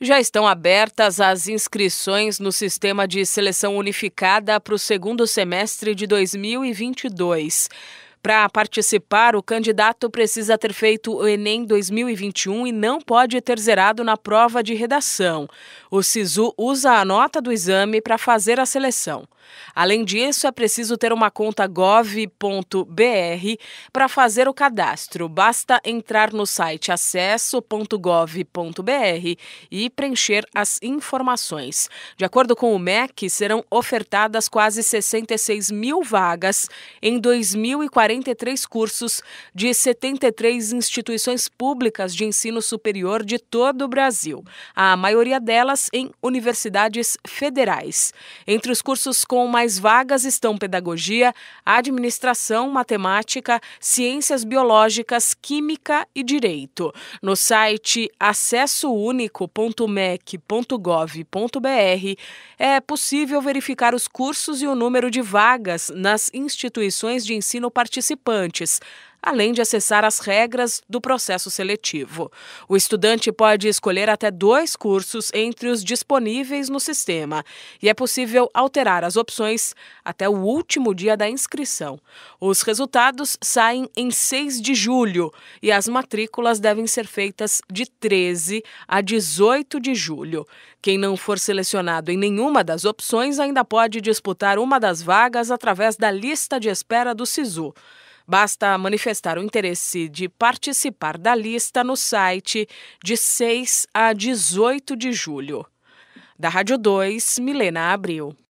Já estão abertas as inscrições no sistema de seleção unificada para o segundo semestre de 2022. Para participar, o candidato precisa ter feito o Enem 2021 e não pode ter zerado na prova de redação. O SISU usa a nota do exame para fazer a seleção. Além disso, é preciso ter uma conta gov.br para fazer o cadastro. Basta entrar no site acesso.gov.br e preencher as informações. De acordo com o MEC, serão ofertadas quase 66 mil vagas em 2040 43 cursos de 73 instituições públicas de ensino superior de todo o Brasil, a maioria delas em universidades federais. Entre os cursos com mais vagas estão pedagogia, administração, matemática, ciências biológicas, química e direito. No site acessounico.mec.gov.br é possível verificar os cursos e o número de vagas nas instituições de ensino particular participantes além de acessar as regras do processo seletivo. O estudante pode escolher até dois cursos entre os disponíveis no sistema e é possível alterar as opções até o último dia da inscrição. Os resultados saem em 6 de julho e as matrículas devem ser feitas de 13 a 18 de julho. Quem não for selecionado em nenhuma das opções ainda pode disputar uma das vagas através da lista de espera do SISU. Basta manifestar o interesse de participar da lista no site de 6 a 18 de julho. Da Rádio 2, Milena Abril.